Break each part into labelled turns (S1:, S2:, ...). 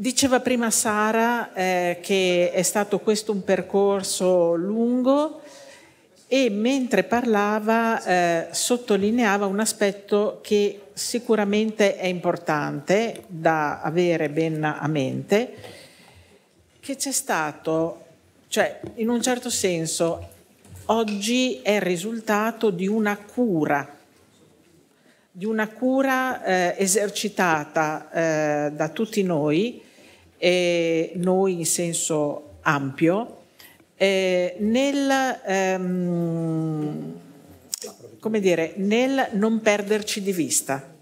S1: Diceva prima Sara eh, che è stato questo un percorso lungo e mentre parlava eh, sottolineava un aspetto che sicuramente è importante da avere ben a mente, che c'è stato, cioè in un certo senso oggi è il risultato di una cura di una cura eh, esercitata eh, da tutti noi eh, noi in senso ampio, eh, nel, ehm, come dire, nel non perderci di vista.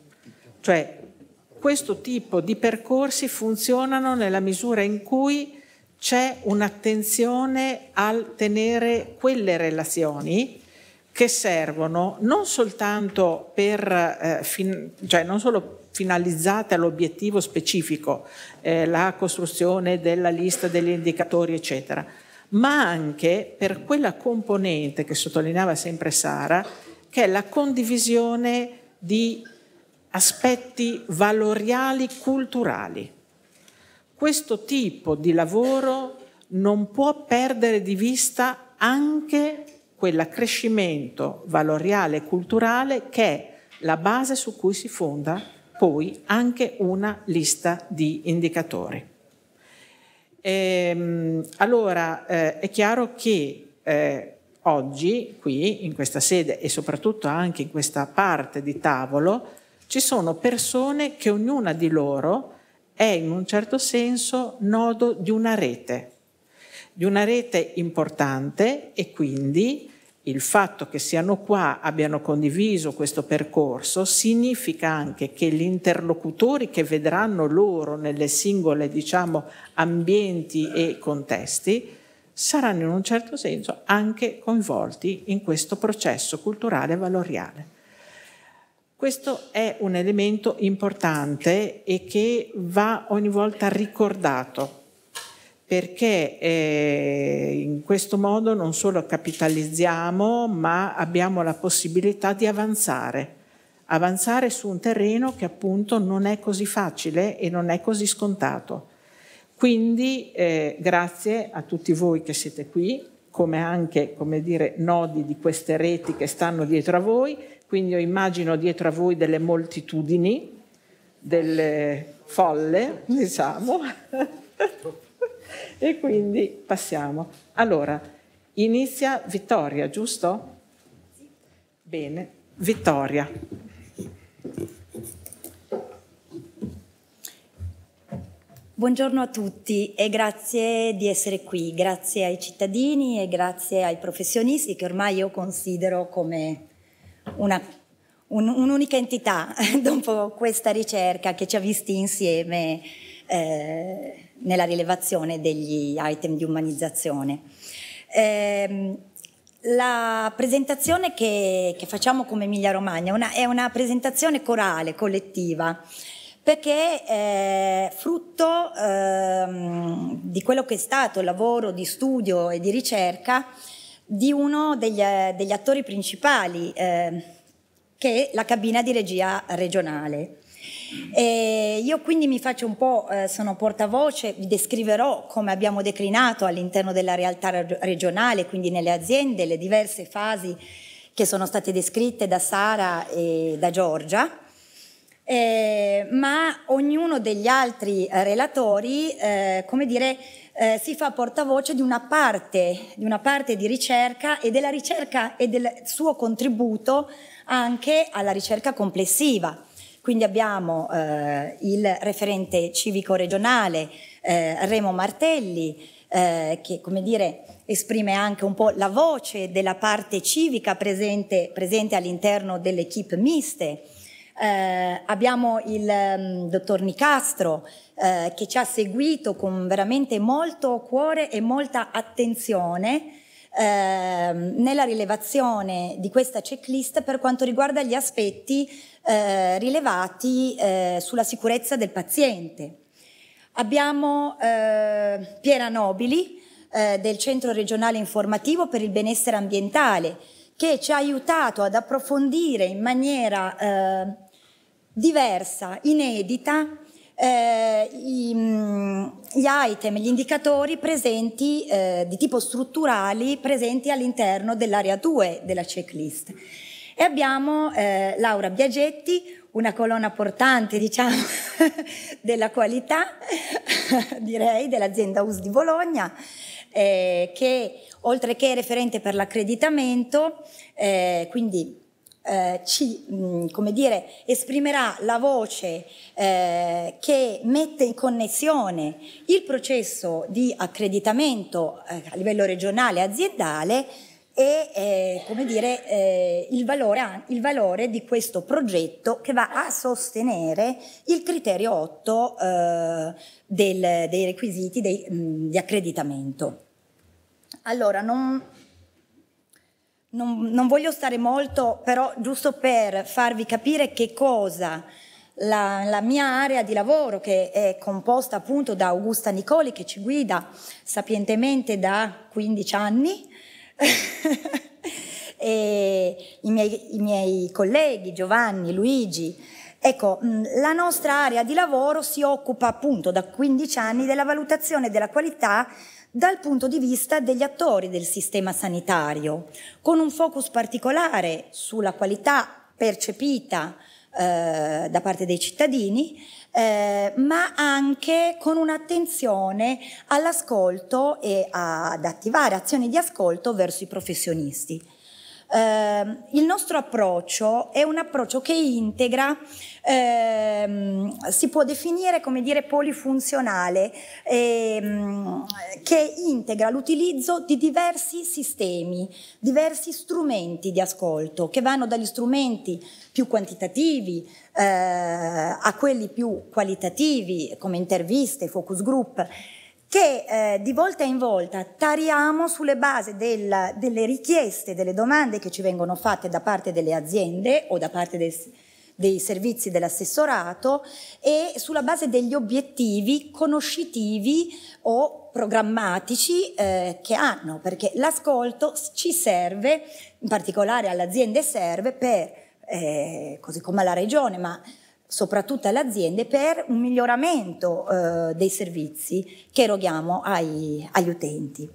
S1: Cioè, questo tipo di percorsi funzionano nella misura in cui c'è un'attenzione al tenere quelle relazioni che servono non soltanto per, eh, fin, cioè non solo finalizzate all'obiettivo specifico, eh, la costruzione della lista degli indicatori, eccetera, ma anche per quella componente che sottolineava sempre Sara, che è la condivisione di aspetti valoriali culturali. Questo tipo di lavoro non può perdere di vista anche quell'accrescimento valoriale e culturale che è la base su cui si fonda poi anche una lista di indicatori. E, ehm, allora eh, è chiaro che eh, oggi qui in questa sede e soprattutto anche in questa parte di tavolo ci sono persone che ognuna di loro è in un certo senso nodo di una rete, di una rete importante e quindi il fatto che siano qua, abbiano condiviso questo percorso, significa anche che gli interlocutori che vedranno loro nelle singole, diciamo, ambienti e contesti, saranno in un certo senso anche coinvolti in questo processo culturale e valoriale. Questo è un elemento importante e che va ogni volta ricordato perché eh, in questo modo non solo capitalizziamo, ma abbiamo la possibilità di avanzare, avanzare su un terreno che appunto non è così facile e non è così scontato. Quindi eh, grazie a tutti voi che siete qui, come anche come dire, nodi di queste reti che stanno dietro a voi, quindi io immagino dietro a voi delle moltitudini, delle folle, diciamo. e quindi passiamo. Allora, inizia Vittoria, giusto? Bene, Vittoria.
S2: Buongiorno a tutti e grazie di essere qui, grazie ai cittadini e grazie ai professionisti che ormai io considero come una, un, un'unica entità dopo questa ricerca che ci ha visti insieme eh, nella rilevazione degli item di umanizzazione. Eh, la presentazione che, che, facciamo come Emilia Romagna una, è una presentazione corale, collettiva, perché è eh, frutto ehm, di quello che è stato il lavoro di studio e di ricerca di uno degli, eh, degli attori principali, eh, che è la cabina di regia regionale. E io quindi mi faccio un po', eh, sono portavoce, vi descriverò come abbiamo declinato all'interno della realtà regionale, quindi nelle aziende, le diverse fasi che sono state descritte da Sara e da Giorgia. Eh, ma ognuno degli altri eh, relatori, eh, come dire, eh, si fa portavoce di una, parte, di una parte di ricerca e della ricerca e del suo contributo anche alla ricerca complessiva. Quindi abbiamo eh, il referente civico regionale eh, Remo Martelli, eh, che come dire esprime anche un po' la voce della parte civica presente, presente all'interno dell'equipe miste. Eh, abbiamo il um, dottor Nicastro eh, che ci ha seguito con veramente molto cuore e molta attenzione Ehm, nella rilevazione di questa checklist per quanto riguarda gli aspetti eh, rilevati eh, sulla sicurezza del paziente. Abbiamo eh, Piera Nobili eh, del Centro regionale informativo per il benessere ambientale che ci ha aiutato ad approfondire in maniera eh, diversa, inedita, eh, i, mm, gli item, gli indicatori presenti eh, di tipo strutturali presenti all'interno dell'area 2 della checklist. E abbiamo eh, Laura Biagetti, una colonna portante diciamo, della qualità, direi, dell'azienda US di Bologna, eh, che oltre che referente per l'accreditamento, eh, quindi eh, ci, mh, mm, come dire, esprimerà la voce eh, che mette in connessione il processo di accreditamento eh, a livello regionale e aziendale e eh, come dire, eh, il, valore, il, valore, di questo progetto che va a sostenere il criterio 8 eh, del, dei requisiti dei, mh, mm, di accreditamento. Allora, non, non, non, voglio stare molto, però giusto per farvi capire che cosa la, la, mia area di lavoro, che è composta appunto da Augusta Nicoli, che ci guida sapientemente da 15 anni, e i miei, i miei colleghi Giovanni, Luigi, Ecco, la nostra area di lavoro si occupa appunto da 15 anni della valutazione della qualità dal punto di vista degli attori del sistema sanitario, con un focus particolare sulla qualità percepita eh, da parte dei cittadini, eh, ma anche con un'attenzione all'ascolto e ad attivare azioni di ascolto verso i professionisti. Eh, il nostro approccio è un approccio che integra, ehm, si può definire come dire polifunzionale, ehm, che integra l'utilizzo di diversi sistemi, diversi strumenti di ascolto, che vanno dagli strumenti più quantitativi eh, a quelli più qualitativi, come interviste, focus group che eh, di volta in volta tariamo sulle basi del, delle richieste, delle domande che ci vengono fatte da parte delle aziende o da parte dei, dei servizi dell'assessorato e sulla base degli obiettivi conoscitivi o programmatici eh, che hanno, perché l'ascolto ci serve, in particolare alle aziende serve per, eh, così come alla regione, ma soprattutto alle aziende per un miglioramento eh, dei servizi che eroghiamo ai, agli utenti.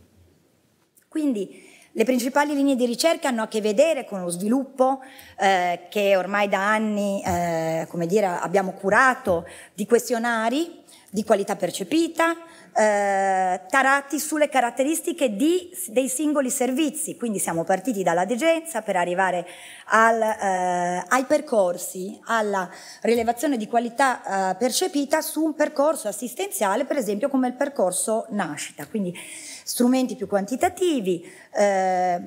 S2: Quindi le principali linee di ricerca hanno a che vedere con lo sviluppo eh, che ormai da anni eh, dire, abbiamo curato di questionari di qualità percepita, eh, tarati sulle caratteristiche di, dei singoli servizi, quindi siamo partiti dalla degenza per arrivare al, eh, ai percorsi, alla rilevazione di qualità eh, percepita su un percorso assistenziale, per esempio come il percorso nascita, quindi strumenti più quantitativi. Eh,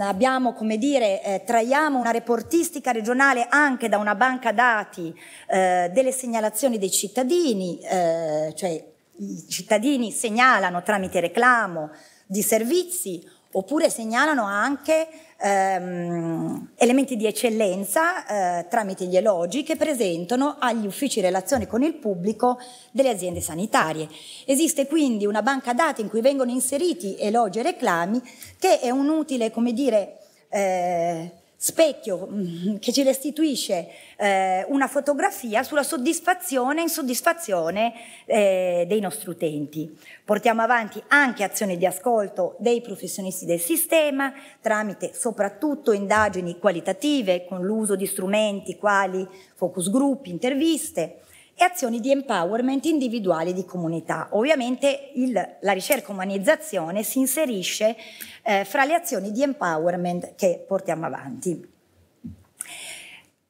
S2: abbiamo, come dire, eh, traiamo una reportistica regionale anche da una banca dati eh, delle segnalazioni dei cittadini, eh, cioè i cittadini segnalano tramite reclamo di servizi oppure segnalano anche ehm, elementi di eccellenza eh, tramite gli elogi che presentano agli uffici relazioni con il pubblico delle aziende sanitarie. Esiste quindi una banca dati in cui vengono inseriti elogi e reclami che è un utile, come dire, eh, specchio mm, che ci restituisce eh, una fotografia sulla soddisfazione e insoddisfazione eh, dei nostri utenti. Portiamo avanti anche azioni di ascolto dei professionisti del sistema tramite soprattutto indagini qualitative con l'uso di strumenti quali focus group, interviste, e azioni di empowerment individuali di comunità. Ovviamente il, la ricerca umanizzazione si inserisce eh, fra le azioni di empowerment che portiamo avanti.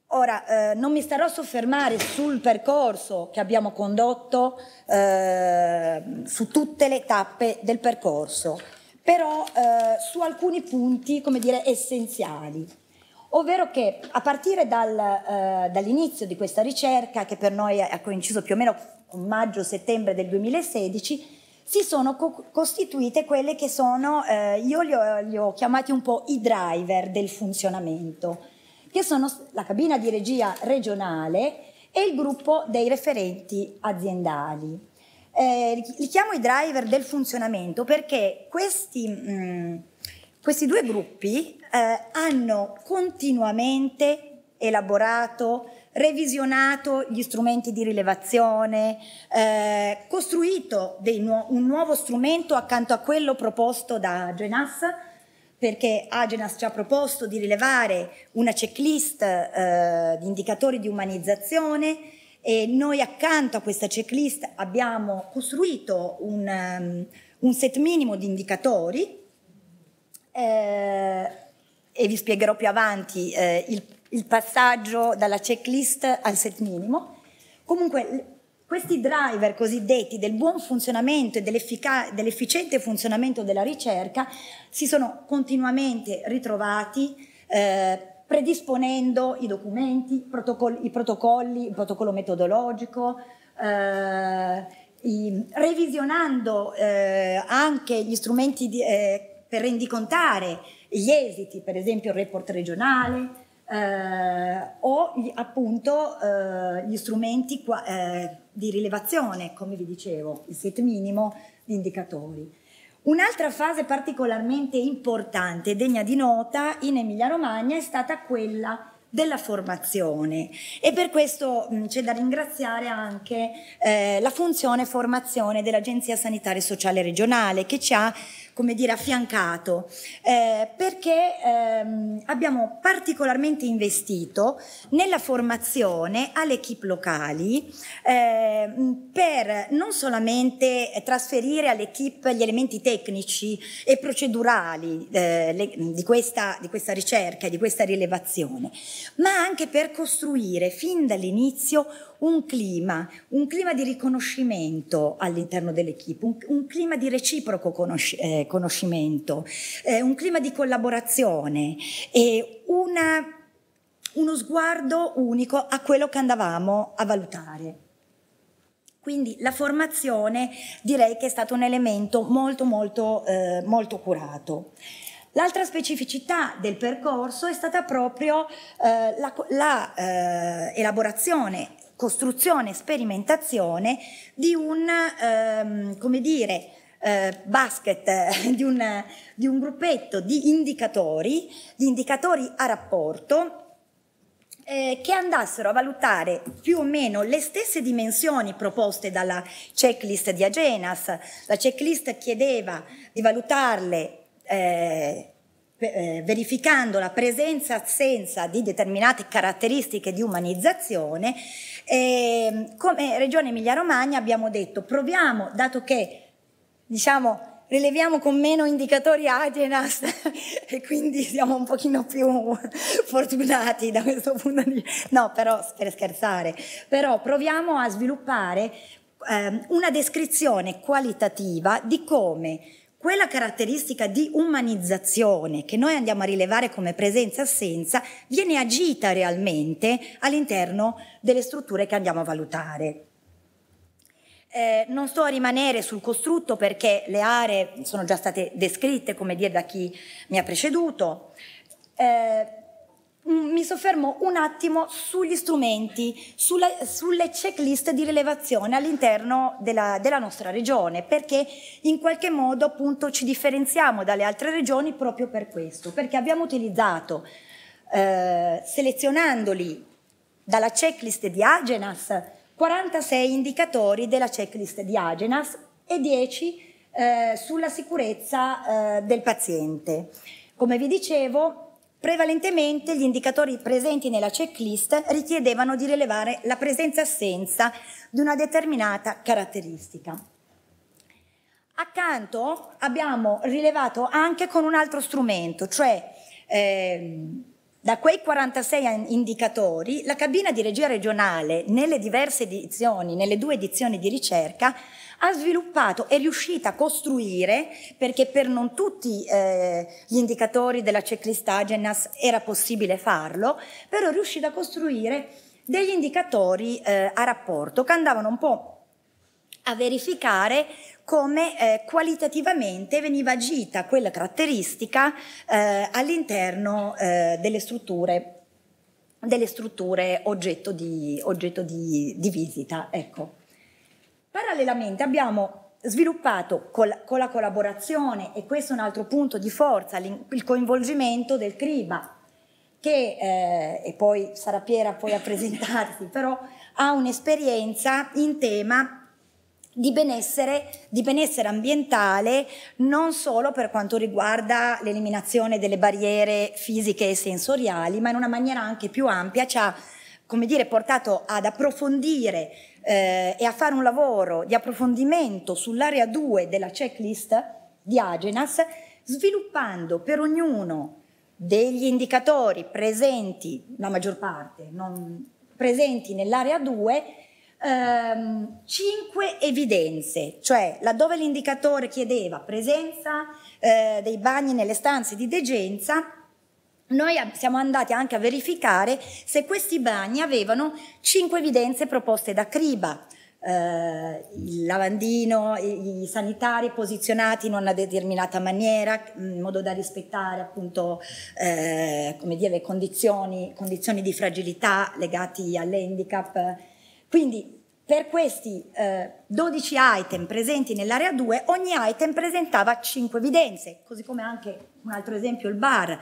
S2: Ora, eh, non mi starò a soffermare sul percorso che abbiamo condotto, eh, su tutte le tappe del percorso, però eh, su alcuni punti, come dire, essenziali ovvero che a partire dal, eh, dall'inizio di questa ricerca, che per noi ha coinciso più o meno con maggio-settembre del 2016, si sono co- costituite quelle che sono, eh, io li ho, li ho, chiamati un po' i driver del funzionamento, che sono la cabina di regia regionale e il gruppo dei referenti aziendali. Eh, li chiamo i driver del funzionamento perché questi... Mh, mm, questi due gruppi eh, hanno continuamente elaborato, revisionato gli strumenti di rilevazione, eh, costruito nu un nuovo strumento accanto a quello proposto da Agenas, perché Agenas ci ha proposto di rilevare una checklist eh, di indicatori di umanizzazione e noi accanto a questa checklist abbiamo costruito un, um, un set minimo di indicatori eh, e vi spiegherò più avanti eh, il, il passaggio dalla checklist al set minimo. Comunque questi driver cosiddetti del buon funzionamento e dell'efficiente funzionamento della ricerca si sono continuamente ritrovati eh, predisponendo i documenti, protocolli, i protocolli, il protocollo metodologico, eh, i, revisionando eh, anche gli strumenti di, eh, per rendicontare gli esiti, per esempio il report regionale, eh, o gli, appunto eh, gli strumenti qua, eh, di rilevazione, come vi dicevo, il set minimo di indicatori. Un'altra fase particolarmente importante e degna di nota in Emilia-Romagna è stata quella della formazione e per questo c'è da ringraziare anche eh, la funzione formazione dell'Agenzia Sanitaria e Sociale Regionale che ci ha come dire, affiancato, eh, perché ehm, abbiamo particolarmente investito nella formazione alle equip locali eh, per non solamente trasferire all'equip gli elementi tecnici e procedurali eh, le, di, questa, di questa ricerca e di questa rilevazione, ma anche per costruire fin dall'inizio un clima, un clima di riconoscimento all'interno dell'equipe, un, un, clima di reciproco conosci- eh, conoscimento, eh, un clima di collaborazione e una, uno sguardo unico a quello che andavamo a valutare. Quindi la formazione direi che è stato un elemento molto molto, eh, molto curato. L'altra specificità del percorso è stata proprio eh, eh elaborazione costruzione e sperimentazione di un, ehm, come dire, eh, basket, eh, di un, di un gruppetto di indicatori, di indicatori a rapporto eh, che andassero a valutare più o meno le stesse dimensioni proposte dalla checklist di Agenas. La checklist chiedeva di valutarle eh, eh, verificando la presenza-assenza di determinate caratteristiche di umanizzazione, eh, come Regione Emilia-Romagna abbiamo detto proviamo, dato che diciamo rileviamo con meno indicatori Agenas e quindi siamo un pochino più fortunati da questo punto di vista. No, però per scherzare, però proviamo a sviluppare ehm, una descrizione qualitativa di come quella caratteristica di umanizzazione che noi andiamo a rilevare come presenza-assenza viene agita realmente all'interno delle strutture che andiamo a valutare. Eh, non sto a rimanere sul costrutto perché le aree sono già state descritte, come dire, da chi mi ha preceduto. Eh, Mm, mi soffermo un attimo sugli strumenti, sulla, sulle checklist di rilevazione all'interno della, della, nostra regione, perché in qualche modo appunto ci differenziamo dalle altre regioni proprio per questo, perché abbiamo utilizzato, eh, selezionandoli dalla checklist di Agenas, 46 indicatori della checklist di Agenas e 10 eh, sulla sicurezza eh, del paziente. Come vi dicevo, Prevalentemente gli indicatori presenti nella checklist richiedevano di rilevare la presenza-assenza di una determinata caratteristica. Accanto abbiamo rilevato anche con un altro strumento, cioè ehm, da quei 46 indicatori la cabina di regia regionale nelle diverse edizioni, nelle due edizioni di ricerca, ha sviluppato, è riuscita a costruire, perché per non tutti eh, gli indicatori della checklist Agenas era possibile farlo, però è riuscita a costruire degli indicatori eh, a rapporto che andavano un po' a verificare come eh, qualitativamente veniva agita quella caratteristica eh, all'interno eh, delle, strutture, delle strutture oggetto di, oggetto di, di visita. Ecco. Parallelamente abbiamo sviluppato col, con la collaborazione, e questo è un altro punto di forza, il coinvolgimento del CRIBA, che, eh, e poi sarà Piera poi a presentarsi, però ha un'esperienza in tema di benessere, di benessere, ambientale non solo per quanto riguarda l'eliminazione delle barriere fisiche e sensoriali, ma in una maniera anche più ampia ci ha come dire, portato ad approfondire eh, e a fare un lavoro di approfondimento sull'area 2 della checklist di Agenas, sviluppando per ognuno degli indicatori presenti, la maggior parte, non, presenti nell'area 2, ehm, 5 evidenze, cioè laddove l'indicatore chiedeva presenza eh, dei bagni nelle stanze di degenza, noi siamo andati anche a verificare se questi bagni avevano cinque evidenze proposte da Criba, eh, il lavandino, i, i, sanitari posizionati in una determinata maniera, in modo da rispettare appunto eh, dire, condizioni, condizioni, di fragilità legate all'handicap. Quindi per questi eh, 12 item presenti nell'area 2, ogni item presentava 5 evidenze, così come anche un altro esempio, il bar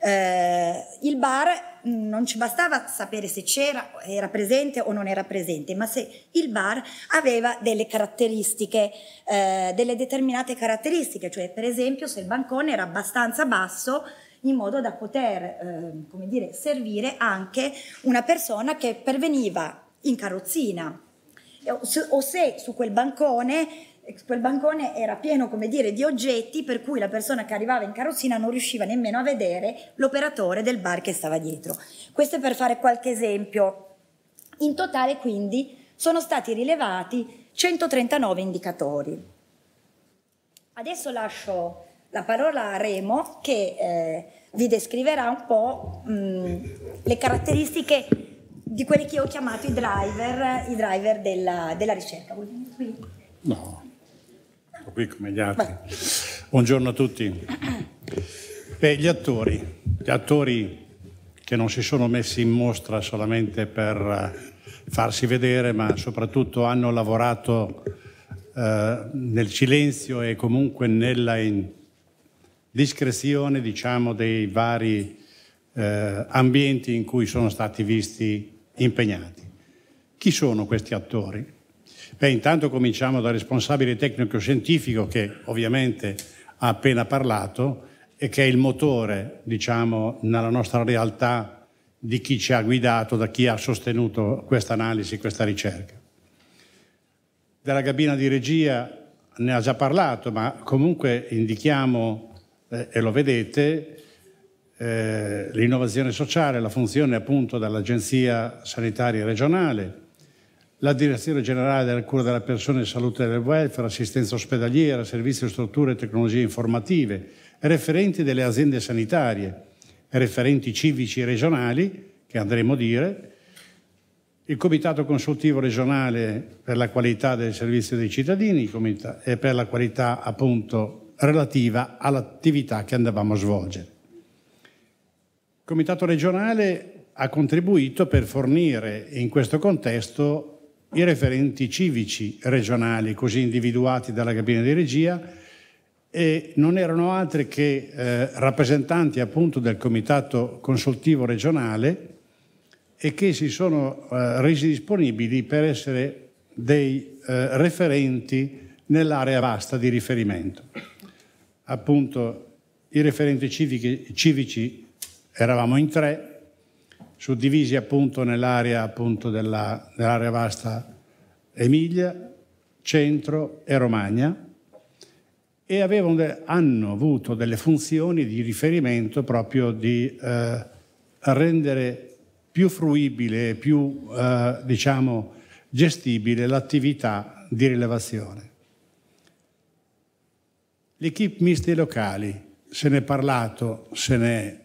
S2: eh, il bar mm, non ci bastava sapere se c'era, era presente o non era presente, ma se il bar aveva delle caratteristiche, eh, delle determinate caratteristiche, cioè per esempio se il bancone era abbastanza basso in modo da poter eh, come dire, servire anche una persona che perveniva in carrozzina o se su quel bancone quel bancone era pieno, come dire, di oggetti per cui la persona che arrivava in carrozzina non riusciva nemmeno a vedere l'operatore del bar che stava dietro. Questo è per fare qualche esempio. In totale quindi sono stati rilevati 139 indicatori. Adesso lascio la parola a Remo che eh, vi descriverà un po' mh, mm, le caratteristiche di quelli che io ho chiamato i driver, i driver della, della ricerca.
S3: No ecco qui come gli altri. Beh. Buongiorno a tutti. Beh, gli attori, gli attori che non si sono messi in mostra solamente per eh, farsi vedere, ma soprattutto hanno lavorato eh, nel silenzio e comunque nella discrezione diciamo, dei vari eh, ambienti in cui sono stati visti impegnati. Chi sono questi attori? Beh, intanto cominciamo dal responsabile tecnico-scientifico che ovviamente ha appena parlato e che è il motore, diciamo, nella nostra realtà di chi ci ha guidato, da chi ha sostenuto questa analisi, questa ricerca. Della cabina di regia ne ha già parlato, ma comunque indichiamo, eh, e lo vedete, eh, l'innovazione sociale, la funzione appunto dell'Agenzia Sanitaria Regionale, la Direzione Generale della Cura della Persona e Salute del Welfare, Assistenza Ospedaliera, Servizi, Strutture e Tecnologie Informative, referenti delle aziende sanitarie, referenti civici regionali, che andremo a dire, il Comitato Consultivo Regionale per la qualità del servizio dei cittadini e per la qualità appunto relativa all'attività che andavamo a svolgere. Il Comitato regionale ha contribuito per fornire in questo contesto i referenti civici regionali, così individuati dalla cabina di regia, e non erano altri che eh, rappresentanti appunto del comitato consultivo regionale e che si sono eh, resi disponibili per essere dei eh, referenti nell'area vasta di riferimento. Appunto i referenti civici, civici eravamo in tre, suddivisi appunto nell'area appunto della, dell'area vasta Emilia, Centro e Romagna e avevano, hanno avuto delle funzioni di riferimento proprio di eh, rendere più fruibile, più eh, diciamo gestibile l'attività di rilevazione. L'equipe miste locali, se ne è parlato, se ne è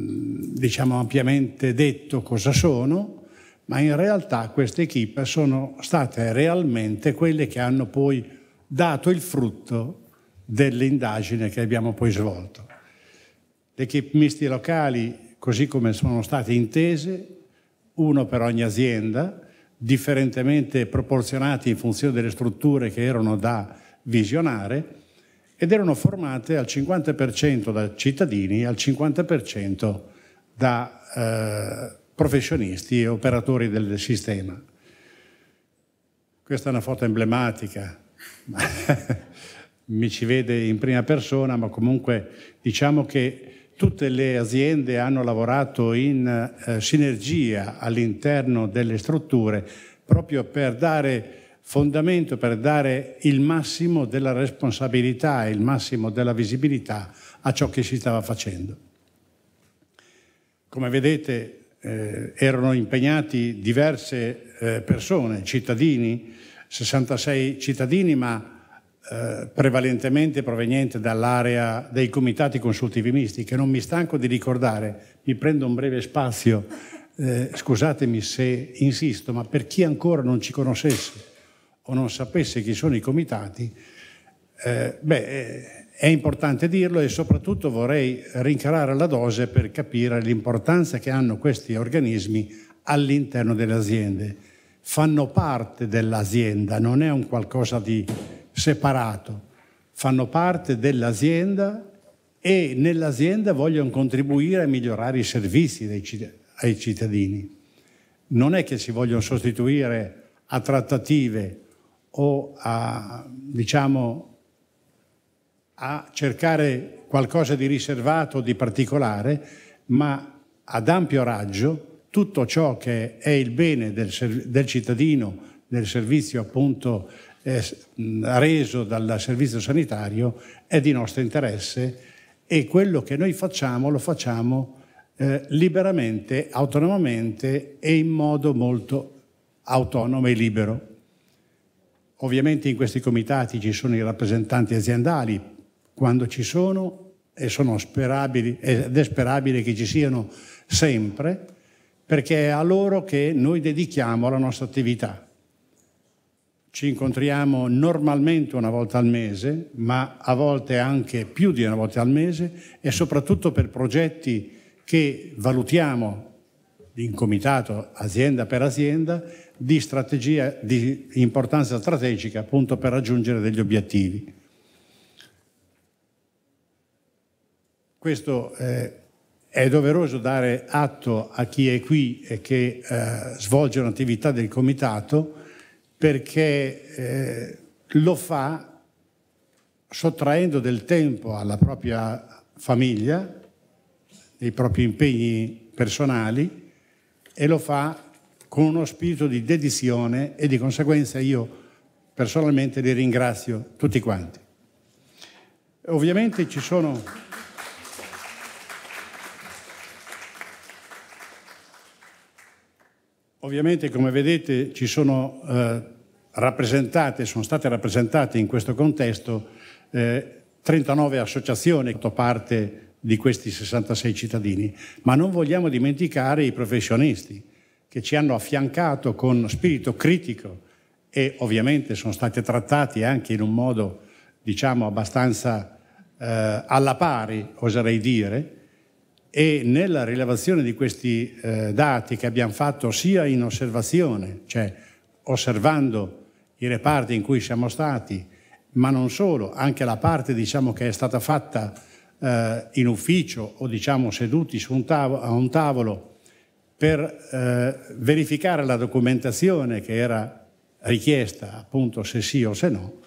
S3: diciamo ampiamente detto cosa sono, ma in realtà queste equip sono state realmente quelle che hanno poi dato il frutto dell'indagine che abbiamo poi svolto. Le equip misti locali, così come sono state intese, uno per ogni azienda, differentemente proporzionati in funzione delle strutture che erano da visionare, ed erano formate al 50% da cittadini e al 50% da eh, professionisti e operatori del sistema. Questa è una foto emblematica, mi ci vede in prima persona, ma comunque diciamo che tutte le aziende hanno lavorato in eh, sinergia all'interno delle strutture proprio per dare fondamento per dare il massimo della responsabilità e il massimo della visibilità a ciò che si stava facendo. Come vedete eh, erano impegnati diverse eh, persone, cittadini, 66 cittadini ma eh, prevalentemente provenienti dall'area dei comitati consultivi misti, che non mi stanco di ricordare, mi prendo un breve spazio, eh, scusatemi se insisto, ma per chi ancora non ci conoscesse, o non sapesse chi sono i comitati, eh, beh, eh, è importante dirlo e soprattutto vorrei rincarare la dose per capire l'importanza che hanno questi organismi all'interno delle aziende. Fanno parte dell'azienda, non è un qualcosa di separato, fanno parte dell'azienda e nell'azienda vogliono contribuire a migliorare i servizi citt ai cittadini. Non è che si vogliono sostituire a trattative o a, diciamo, a cercare qualcosa di riservato, di particolare, ma ad ampio raggio tutto ciò che è il bene del, del cittadino, del servizio appunto eh, reso dal servizio sanitario, è di nostro interesse e quello che noi facciamo lo facciamo eh, liberamente, autonomamente e in modo molto autonomo e libero. Ovviamente in questi comitati ci sono i rappresentanti aziendali, quando ci sono, e sono sperabili, ed è sperabile che ci siano sempre, perché è a loro che noi dedichiamo la nostra attività. Ci incontriamo normalmente una volta al mese, ma a volte anche più di una volta al mese, e soprattutto per progetti che valutiamo in comitato azienda per azienda di, strategia di importanza strategica appunto per raggiungere degli obiettivi. Questo eh, è doveroso dare atto a chi è qui e che eh, svolge un'attività del Comitato perché eh, lo fa sottraendo del tempo alla propria famiglia, ai propri impegni personali e lo fa con uno spirito di dedizione e di conseguenza io personalmente li ringrazio tutti quanti. Ovviamente ci sono... Ovviamente, come vedete, ci sono eh, rappresentate, sono state rappresentate in questo contesto eh, 39 associazioni che hanno parte di questi 66 cittadini, ma non vogliamo dimenticare i professionisti, che ci hanno affiancato con spirito critico e ovviamente sono stati trattati anche in un modo, diciamo, abbastanza eh, alla pari, oserei dire, e nella rilevazione di questi eh, dati che abbiamo fatto sia in osservazione, cioè osservando i reparti in cui siamo stati, ma non solo, anche la parte diciamo, che è stata fatta eh, in ufficio o diciamo, seduti un tavolo, a un tavolo per eh, verificare la documentazione che era richiesta, appunto se sì o se no,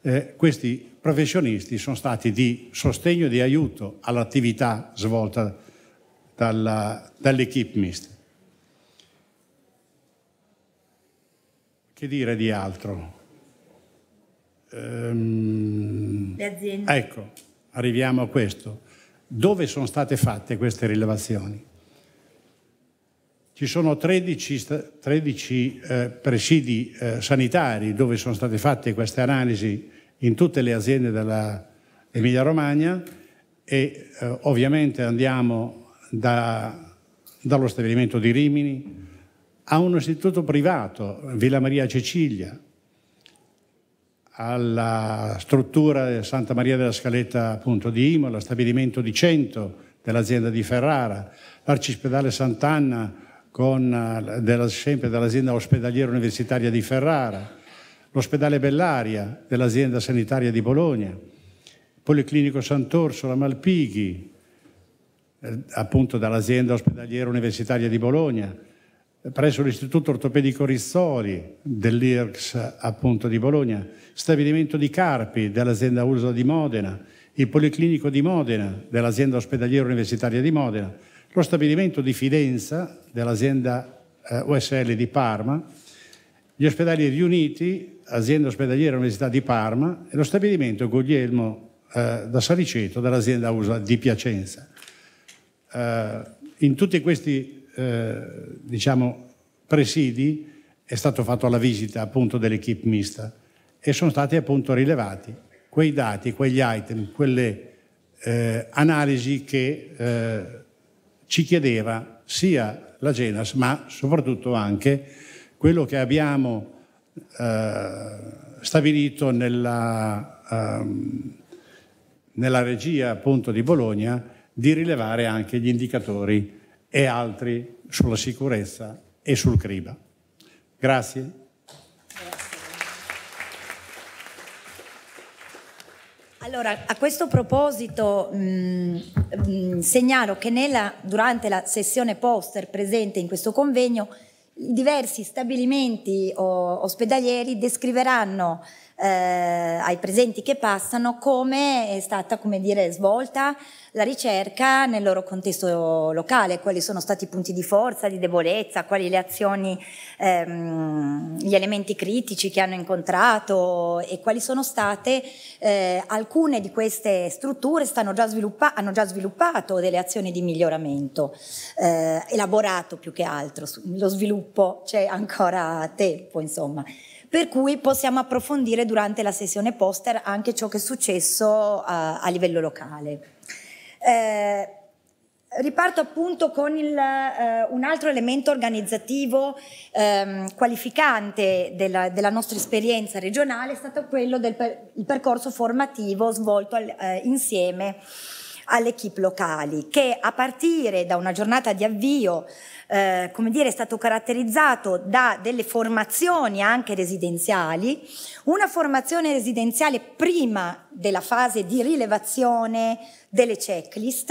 S3: eh, questi professionisti sono stati di sostegno e di aiuto all'attività svolta dall'equipe MIST. Che dire di altro? Ehm, Le
S2: aziende. Ecco,
S3: arriviamo a questo. Dove sono state fatte queste rilevazioni? Ci sono 13, 13 eh, presidi eh, sanitari dove sono state fatte queste analisi in tutte le aziende dell'Emilia Romagna e eh, ovviamente andiamo da, dallo stabilimento di Rimini a un istituto privato, Villa Maria Cecilia, alla struttura Santa Maria della Scaletta appunto, di Imola, stabilimento di Cento dell'azienda di Ferrara, l'arcispedale Sant'Anna con, eh, della, sempre dell'azienda ospedaliera universitaria di Ferrara, l'ospedale Bellaria dell'azienda sanitaria di Bologna, Policlinico Sant'Orsola Malpighi, eh, appunto dall'azienda ospedaliera universitaria di Bologna, presso l'Istituto Ortopedico Rizzoli dell'IRCS appunto di Bologna, stabilimento di Carpi dell'azienda USA di Modena, il Policlinico di Modena dell'azienda ospedaliera universitaria di Modena, lo stabilimento di Fidenza dell'azienda eh, USL di Parma, gli ospedali riuniti, azienda ospedaliera Università di Parma e lo stabilimento Guglielmo eh, da Saliceto dell'azienda USA di Piacenza. Eh, in tutti questi eh, diciamo, presidi è stata fatta la visita appunto dell'equipe mista e sono stati appunto rilevati quei dati, quegli item, quelle eh, analisi che eh, ci chiedeva sia la Genas, ma soprattutto anche quello che abbiamo eh, stabilito nella, ehm, nella, regia appunto di Bologna di rilevare anche gli indicatori e altri sulla sicurezza e sul CRIBA. Grazie.
S2: Allora, a questo proposito mh, mm, mh, mm, segnalo che nella, durante la sessione poster presente in questo convegno diversi stabilimenti o, ospedalieri descriveranno eh, ai presenti che passano come è stata come dire, svolta la ricerca nel loro contesto locale, quali sono stati i punti di forza, di debolezza, quali le azioni, ehm, gli elementi critici che hanno incontrato e quali sono state eh, alcune di queste strutture stanno già sviluppa- hanno già sviluppato delle azioni di miglioramento, eh, elaborato più che altro, lo sviluppo c'è ancora tempo insomma per cui possiamo approfondire durante la sessione poster anche ciò che è successo a, eh, a livello locale. Eh, riparto appunto con il, eh, un altro elemento organizzativo ehm, qualificante della, della, nostra esperienza regionale, è stato quello del per, percorso formativo svolto al, eh, insieme all'equipe locali che a partire da una giornata di avvio eh, come dire, è stato caratterizzato da delle formazioni anche residenziali, una formazione residenziale prima della fase di rilevazione delle checklist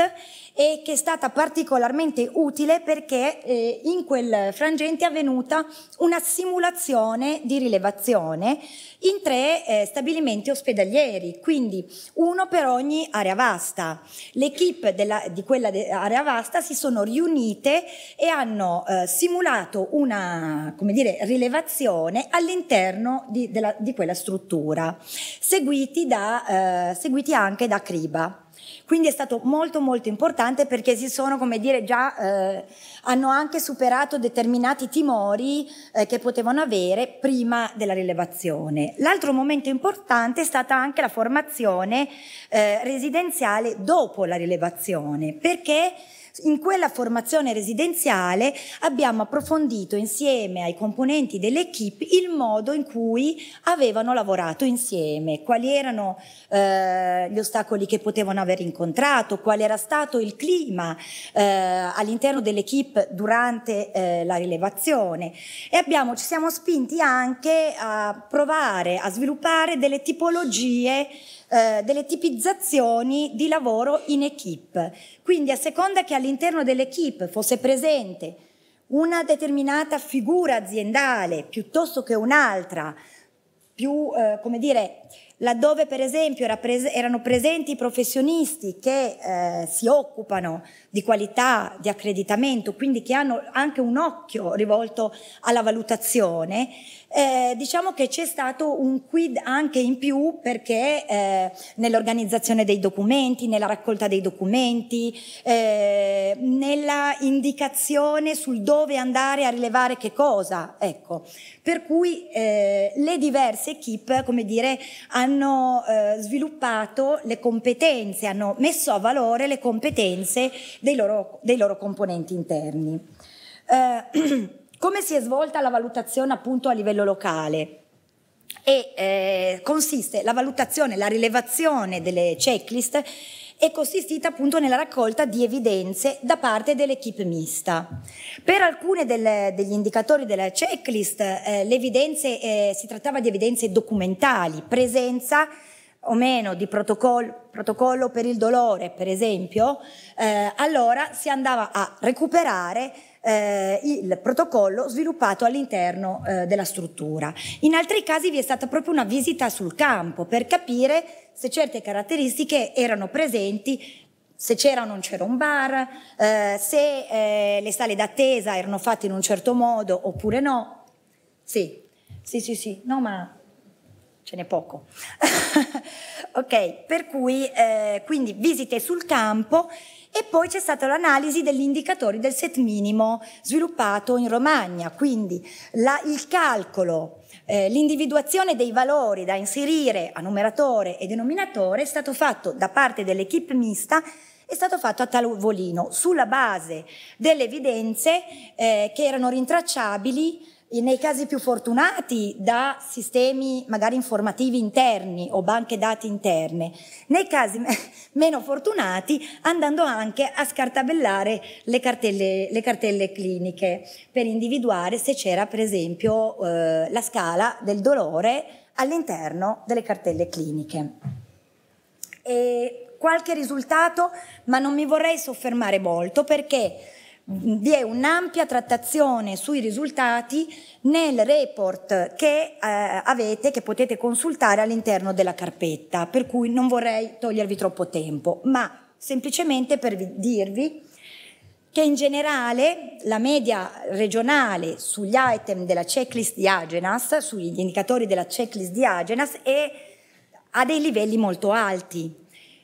S2: e che è stata particolarmente utile perché eh, in quel frangente è avvenuta una simulazione di rilevazione in tre eh, stabilimenti ospedalieri, quindi uno per ogni area vasta. L'equipe di quella de, area vasta si sono riunite e hanno eh, simulato una dire, rilevazione all'interno di, di, quella struttura, seguiti da eh, seguiti anche da Criba. Quindi è stato molto molto importante perché si sono, come dire, già eh, hanno anche superato determinati timori eh, che potevano avere prima della rilevazione. L'altro momento importante è stata anche la formazione eh, residenziale dopo la rilevazione, perché in quella formazione residenziale abbiamo approfondito insieme ai componenti dell'equipe il modo in cui avevano lavorato insieme, quali erano eh, gli ostacoli che potevano aver incontrato, qual era stato il clima eh, all'interno dell'equipe durante eh, la rilevazione e abbiamo, ci siamo spinti anche a provare a sviluppare delle tipologie eh, delle tipizzazioni di lavoro in equip. Quindi a seconda che all'interno dell'equip fosse presente una determinata figura aziendale piuttosto che un'altra, più, eh, come dire, laddove per esempio era pres erano presenti professionisti che eh, si occupano di qualità, di accreditamento, quindi che hanno anche un occhio rivolto alla valutazione, eh, diciamo che c'è stato un quid anche in più perché eh, nell'organizzazione dei documenti, nella raccolta dei documenti, eh, nella indicazione sul dove andare a rilevare che cosa, ecco. Per cui eh, le diverse equip, come dire, hanno eh, sviluppato le competenze, hanno messo a valore le competenze dei loro, dei loro componenti interni. Eh, come si è svolta la valutazione appunto a livello locale? E eh, consiste la valutazione, la rilevazione delle checklist è consistita appunto nella raccolta di evidenze da parte dell'equipe mista. Per alcuni degli indicatori della checklist eh, eh, si trattava di evidenze documentali, presenza o meno di protocollo, protocollo per il dolore, per esempio, eh, allora si andava a recuperare eh, il protocollo sviluppato all'interno eh, della struttura. In altri casi vi è stata proprio una visita sul campo per capire se certe caratteristiche erano presenti se c'era o non c'era un bar, eh, se eh, le sale d'attesa erano fatte in un certo modo oppure no. Sì, sì, sì, sì, no ma ce n'è poco. ok, per cui eh, quindi visite sul campo e poi c'è stata l'analisi degli indicatori del set minimo sviluppato in Romagna, quindi la, il calcolo eh, l'individuazione dei valori da inserire a numeratore e denominatore è stato fatto da parte dell'equipe mista è stato fatto a tavolino sulla base delle evidenze eh, che erano rintracciabili nei casi più fortunati da sistemi magari informativi interni o banche dati interne, nei casi meno fortunati andando anche a scartabellare le cartelle, le cartelle cliniche per individuare se c'era per esempio eh, la scala del dolore all'interno delle cartelle cliniche. E qualche risultato, ma non mi vorrei soffermare molto perché vi è un'ampia trattazione sui risultati nel report che eh, avete, che potete consultare all'interno della carpetta, per cui non vorrei togliervi troppo tempo, ma semplicemente per dirvi che in generale la media regionale sugli item della checklist di Agenas, sugli indicatori della checklist di Agenas, è a dei livelli molto alti,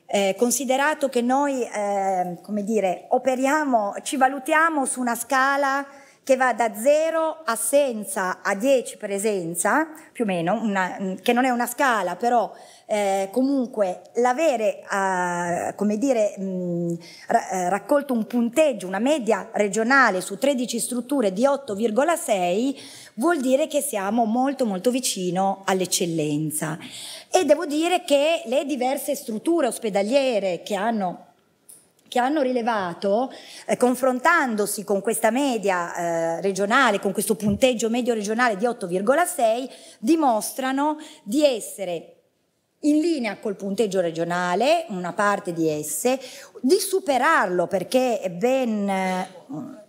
S2: eh, considerato che noi, eh, come dire, operiamo, ci valutiamo su una scala che va da 0 assenza a 10 presenza, più o meno, una, mm, che non è una scala, però eh, comunque l'avere eh, come dire, mh, mm, eh, raccolto un punteggio, una media regionale su 13 strutture di 8,6 vuol dire che siamo molto molto vicino all'eccellenza. E devo dire che le diverse strutture ospedaliere che hanno che hanno rilevato, eh, confrontandosi con questa media eh, regionale, con questo punteggio medio regionale di 8,6, dimostrano di essere in linea col punteggio regionale, una parte di esse, di superarlo perché è ben... Eh,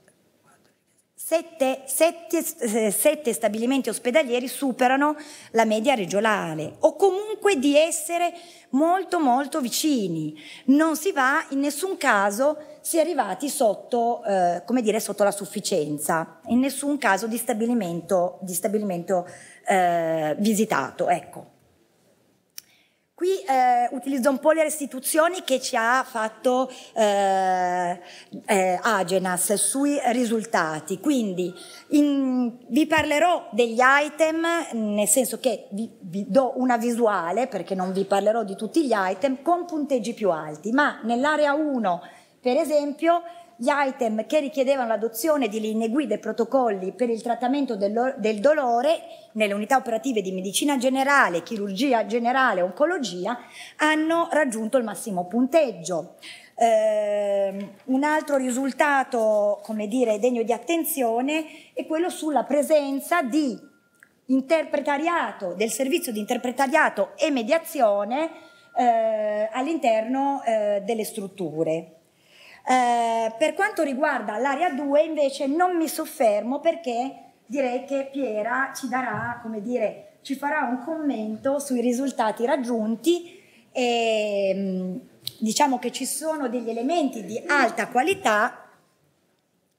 S2: Sette, sette, eh, sette, stabilimenti ospedalieri superano la media regionale o comunque di essere molto molto vicini. Non si va in nessun caso si è arrivati sotto, eh, dire, sotto la sufficienza, in nessun caso di stabilimento, di stabilimento eh, visitato. Ecco. Qui eh, utilizzo un po' le restituzioni che ci ha fatto eh, eh, Agenas sui risultati, quindi in, vi parlerò degli item, nel senso che vi, vi, do una visuale, perché non vi parlerò di tutti gli item, con punteggi più alti, ma nell'area 1 per esempio gli item che richiedevano l'adozione di linee guida e protocolli per il trattamento del, dolore nelle unità operative di medicina generale, chirurgia generale, e oncologia, hanno raggiunto il massimo punteggio. Eh, un altro risultato, come dire, degno di attenzione è quello sulla presenza di interpretariato, del servizio di interpretariato e mediazione eh, all'interno eh, delle strutture. Eh, per quanto riguarda l'area 2 invece non mi soffermo perché direi che Piera ci darà, come dire, ci farà un commento sui risultati raggiunti e mm, diciamo che ci sono degli elementi di alta qualità,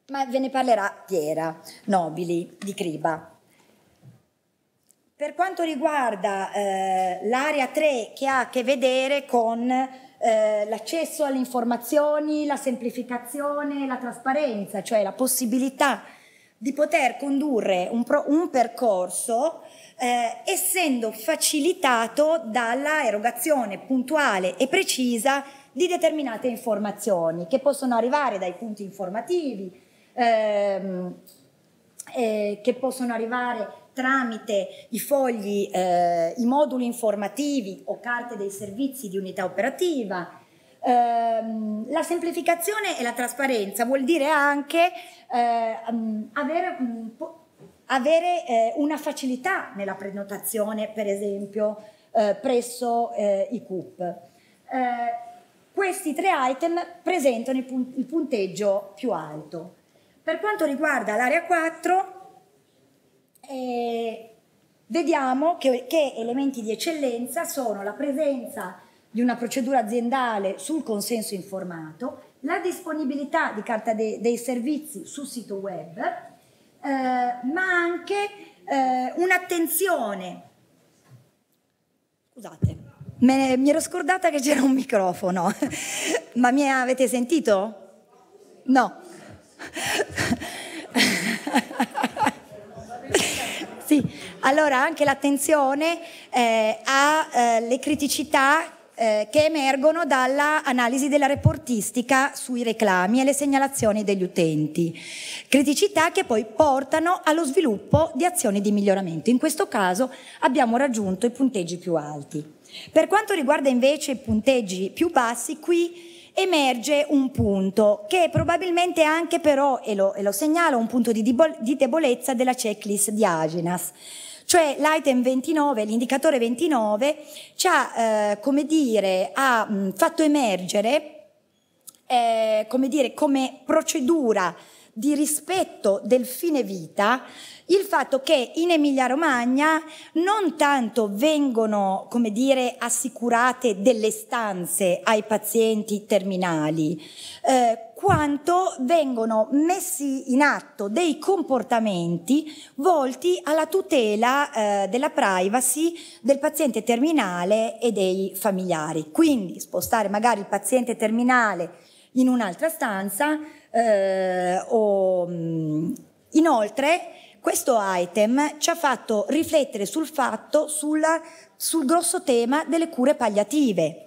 S2: ma ve ne parlerà Piera Nobili di Criba. Per quanto riguarda eh, l'area 3 che ha a che vedere con eh, l'accesso alle informazioni, la semplificazione, la trasparenza, cioè la possibilità di poter condurre un, pro, un percorso eh, essendo facilitato dalla erogazione puntuale e precisa di determinate informazioni che possono arrivare dai punti informativi, ehm, eh, che possono arrivare tramite i fogli, eh, i moduli informativi o carte dei servizi di unità operativa. Eh, la semplificazione e la trasparenza vuol dire anche eh, mm, avere, mm, avere eh, una facilità nella prenotazione, per esempio, eh, presso eh, i CUP. questi tre item presentano il punteggio più alto. Per quanto riguarda l'area 4, eh, vediamo che, che elementi di eccellenza sono la presenza di una procedura aziendale sul consenso informato, la disponibilità di carta de dei servizi sul sito web, eh, ma anche eh, un'attenzione. Scusate, ne, mi ero scordata che c'era un microfono, ma mi avete sentito? No. allora anche l'attenzione eh, alle eh, criticità eh, che emergono dall'analisi della reportistica sui reclami e le segnalazioni degli utenti, criticità che poi portano allo sviluppo di azioni di miglioramento. In questo caso abbiamo raggiunto i punteggi più alti. Per quanto riguarda invece i punteggi più bassi, qui emerge un punto che probabilmente anche però, e lo, e lo segnalo, un punto di, di debolezza della checklist di Aginas cioè l'item 29, l'indicatore 29, ci ha, eh, come dire, ha mh, fatto emergere eh, come dire, come procedura di rispetto del fine vita il fatto che in Emilia-Romagna non tanto vengono, come dire, assicurate delle stanze ai pazienti terminali, eh, quanto vengono messi in atto dei comportamenti volti alla tutela eh, della privacy del paziente terminale e dei familiari. Quindi spostare magari il paziente terminale in un'altra stanza eh, o, mm, inoltre questo item ci ha fatto riflettere sul fatto, sulla, sul grosso tema delle cure palliative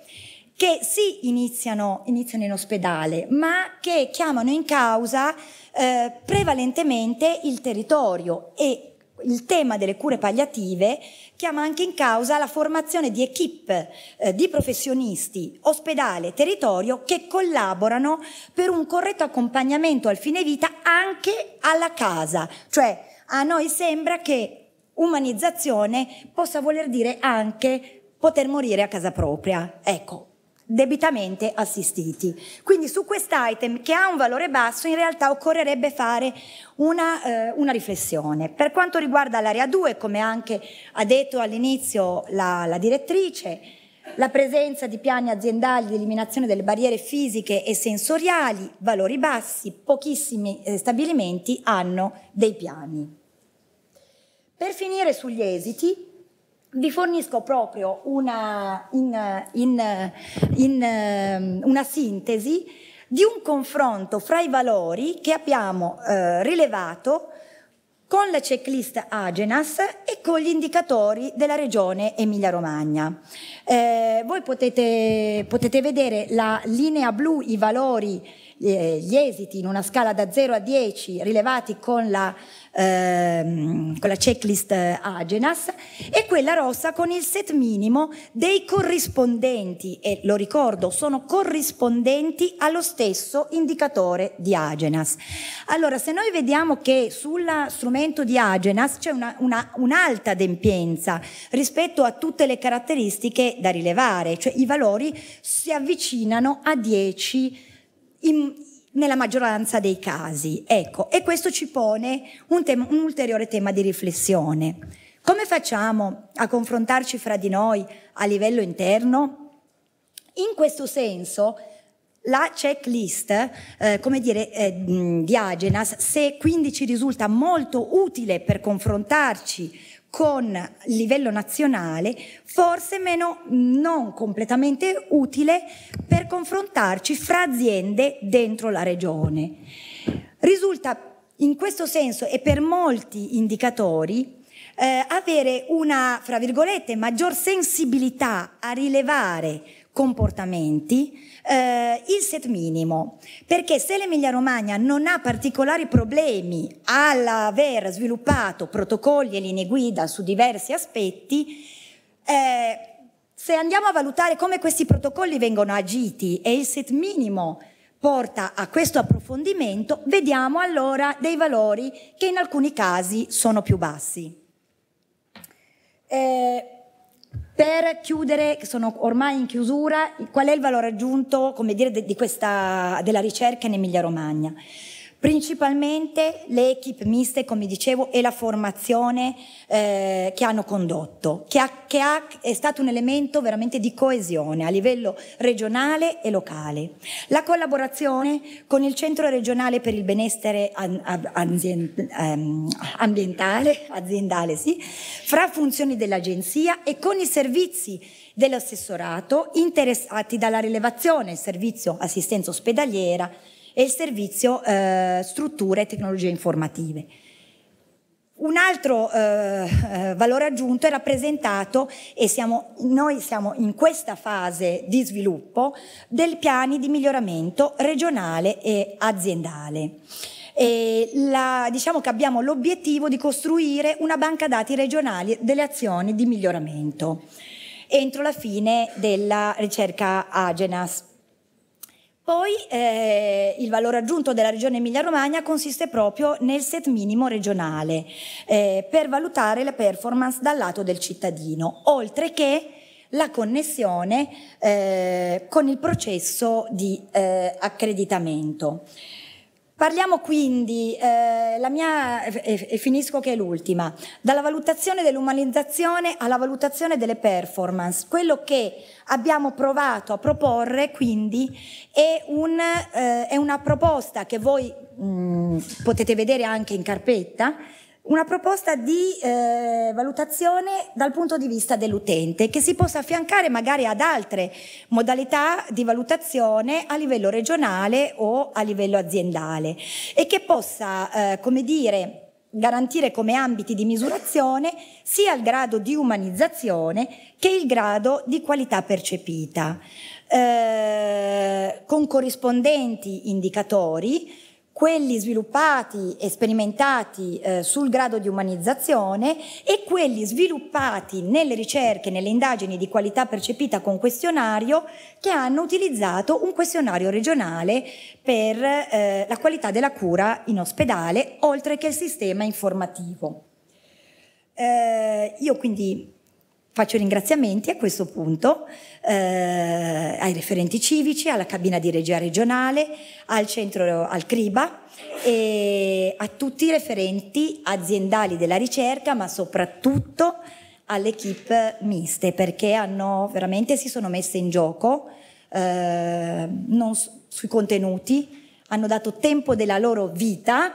S2: che sì iniziano, iniziano, in ospedale, ma che chiamano in causa eh, prevalentemente il territorio e il tema delle cure palliative chiama anche in causa la formazione di equip eh, di professionisti, ospedale, territorio che collaborano per un corretto accompagnamento al fine vita anche alla casa. Cioè a noi sembra che umanizzazione possa voler dire anche poter morire a casa propria. Ecco, debitamente assistiti. Quindi su quest'item che ha un valore basso in realtà occorrerebbe fare una, eh, una riflessione. Per quanto riguarda l'area 2, come anche ha detto all'inizio la, la direttrice, la presenza di piani aziendali di eliminazione delle barriere fisiche e sensoriali, valori bassi, pochissimi eh, stabilimenti hanno dei piani. Per finire sugli esiti, vi fornisco proprio una, in, in, in, ehm, una sintesi di un confronto fra i valori che abbiamo eh, rilevato con la checklist Agenas e con gli indicatori della regione Emilia-Romagna. Eh, voi potete, potete, vedere la linea blu, i valori, eh, gli esiti in una scala da 0 a 10 rilevati con la Ehm, con la checklist eh, Agenas e quella rossa con il set minimo dei corrispondenti e lo ricordo sono corrispondenti allo stesso indicatore di Agenas. Allora se noi vediamo che sul strumento di Agenas c'è un'alta un adempienza rispetto a tutte le caratteristiche da rilevare, cioè i valori si avvicinano a 10 in, nella maggioranza dei casi. Ecco, e questo ci pone un, un ulteriore tema di riflessione. Come facciamo a confrontarci fra di noi a livello interno? In questo senso, la checklist, eh, come dire, eh, di Agenas, se quindi ci risulta molto utile per confrontarci con livello nazionale, forse meno non completamente utile per confrontarci fra aziende dentro la regione. Risulta in questo senso e per molti indicatori eh, avere una, fra virgolette, maggior sensibilità a rilevare comportamenti, eh, il set minimo, perché se l'Emilia Romagna non ha particolari problemi all'aver sviluppato protocolli e linee guida su diversi aspetti, eh, se andiamo a valutare come questi protocolli vengono agiti e il set minimo porta a questo approfondimento, vediamo allora dei valori che in alcuni casi sono più bassi. Eh, per chiudere, sono ormai in chiusura, qual è il valore aggiunto, come dire, di questa, della ricerca in Emilia Romagna? Principalmente le equip miste, come dicevo, e la formazione eh, che hanno condotto, che, ha, che ha, è stato un elemento veramente di coesione a livello regionale e locale. La collaborazione con il Centro regionale per il benessere ehm, ambientale, aziendale, sì, fra funzioni dell'agenzia e con i servizi dell'assessorato interessati dalla rilevazione, il servizio assistenza ospedaliera, e il servizio eh, strutture e tecnologie informative. Un altro eh, eh, valore aggiunto è rappresentato, e siamo, noi siamo in questa fase di sviluppo, dei piani di miglioramento regionale e aziendale. E la, diciamo che abbiamo l'obiettivo di costruire una banca dati regionale delle azioni di miglioramento entro la fine della ricerca Agenas poi eh, il valore aggiunto della regione Emilia-Romagna consiste proprio nel set minimo regionale eh, per valutare la performance dal lato del cittadino, oltre che la connessione eh, con il processo di eh, accreditamento. Parliamo quindi, eh, la mia, e, e finisco che è l'ultima, dalla valutazione dell'umanizzazione alla valutazione delle performance. Quello che abbiamo provato a proporre quindi è, un, eh, è una proposta che voi mh, mm, potete vedere anche in carpetta, una proposta di eh, valutazione dal punto di vista dell'utente che si possa affiancare magari ad altre modalità di valutazione a livello regionale o a livello aziendale e che possa, eh, come dire, garantire come ambiti di misurazione sia il grado di umanizzazione che il grado di qualità percepita, eh, con corrispondenti indicatori quelli sviluppati e sperimentati eh, sul grado di umanizzazione e quelli sviluppati nelle ricerche, nelle indagini di qualità percepita con questionario che hanno utilizzato un questionario regionale per eh, la qualità della cura in ospedale, oltre che il sistema informativo. Eh, io quindi Faccio ringraziamenti a questo punto eh, ai referenti civici, alla cabina di regia regionale, al centro, al CRIBA e a tutti i referenti aziendali della ricerca, ma soprattutto all'equipe miste perché hanno, veramente si sono messe in gioco eh, so, sui contenuti, hanno dato tempo della loro vita,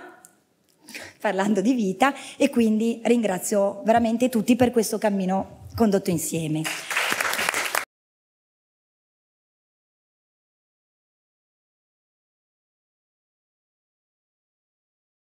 S2: parlando di vita, e quindi ringrazio veramente tutti per questo cammino condotto insieme.